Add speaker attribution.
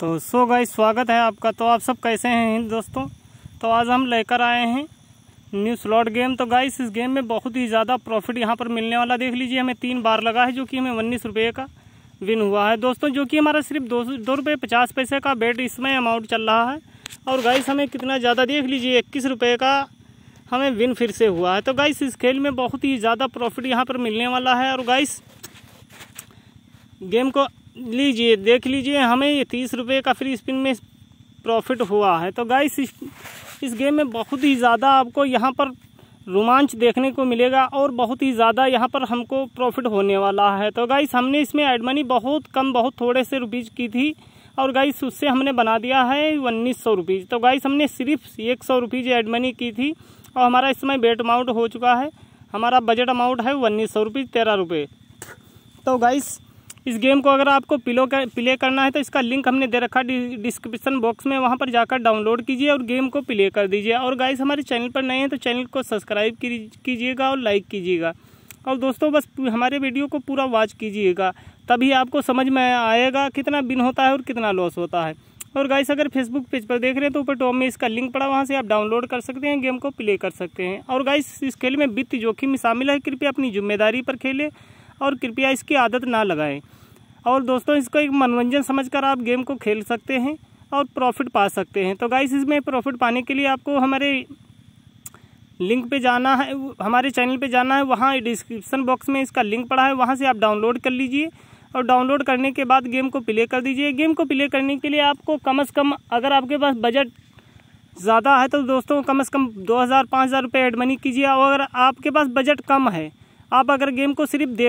Speaker 1: तो so guys स्वागत है आपका तो आप सब कैसे हैं दोस्तों तो आज हम लेकर आए हैं न्यू स्लॉट गेम तो गाइस इस गेम में बहुत ही ज़्यादा प्रॉफिट यहाँ पर मिलने वाला देख लीजिए हमें तीन बार लगा है जो कि हमें उन्नीस रुपये का विन हुआ है दोस्तों जो कि हमारा सिर्फ दो दो रुपये पचास पैसे का बेट इसमें अमाउंट चल रहा है और गाइस हमें कितना ज़्यादा देख लीजिए इक्कीस रुपये का हमें विन फिर से हुआ है तो गाइस इस खेल में बहुत ही ज़्यादा प्रॉफिट यहाँ पर मिलने वाला है और गाइस गेम को लीजिए देख लीजिए हमें ये तीस रुपये का फ्री स्पिन में प्रॉफिट हुआ है तो गाइस इस, इस गेम में बहुत ही ज़्यादा आपको यहाँ पर रोमांच देखने को मिलेगा और बहुत ही ज़्यादा यहाँ पर हमको प्रॉफिट होने वाला है तो गाइस हमने इसमें एड मनी बहुत कम बहुत थोड़े से रुपीज़ की थी और गाइस उससे हमने बना दिया है उन्नीस सौ रुपीज़ तो गाइस हमने सिर्फ एक सौ रुपीज़ एड मनी की थी और हमारा इस समय बेट अमाउंट हो चुका है हमारा बजट अमाउंट है उन्नीस सौ रुपीज़ तेरह रुपये तो गाइस इस गेम को अगर आपको पिलो कर, प्ले करना है तो इसका लिंक हमने दे रखा डिस्क्रिप्शन बॉक्स में वहाँ पर जाकर डाउनलोड कीजिए और गेम को प्ले कर दीजिए और गाइस हमारे चैनल पर नए हैं तो चैनल को सब्सक्राइब कीजिएगा और लाइक कीजिएगा और दोस्तों बस हमारे वीडियो को पूरा वॉच कीजिएगा तभी आपको समझ में आएगा कितना बिन होता है और कितना लॉस होता है और गाइस अगर फेसबुक पेज पर देख रहे हैं तो ऊपर टॉप में इसका लिंक पड़ा वहाँ से आप डाउनलोड कर सकते हैं गेम को प्ले कर सकते हैं और गाइस इस खेल में वित्त जोखिम शामिल है कृपया अपनी जिम्मेदारी पर खेलें और कृपया इसकी आदत ना लगाएं और दोस्तों इसको एक मनोरंजन समझकर आप गेम को खेल सकते हैं और प्रॉफिट पा सकते हैं तो गाइस इसमें प्रॉफिट पाने के लिए आपको हमारे लिंक पे जाना है हमारे चैनल पे जाना है वहाँ डिस्क्रिप्शन बॉक्स में इसका लिंक पड़ा है वहाँ से आप डाउनलोड कर लीजिए और डाउनलोड करने के बाद गेम को प्ले कर दीजिए गेम को प्ले करने के लिए आपको कम से कम अगर आपके पास बजट ज़्यादा है तो दोस्तों कम से कम दो हज़ार पाँच हज़ार रुपये एड मनी कीजिए और अगर आपके पास बजट कम है आप अगर गेम को सिर्फ देख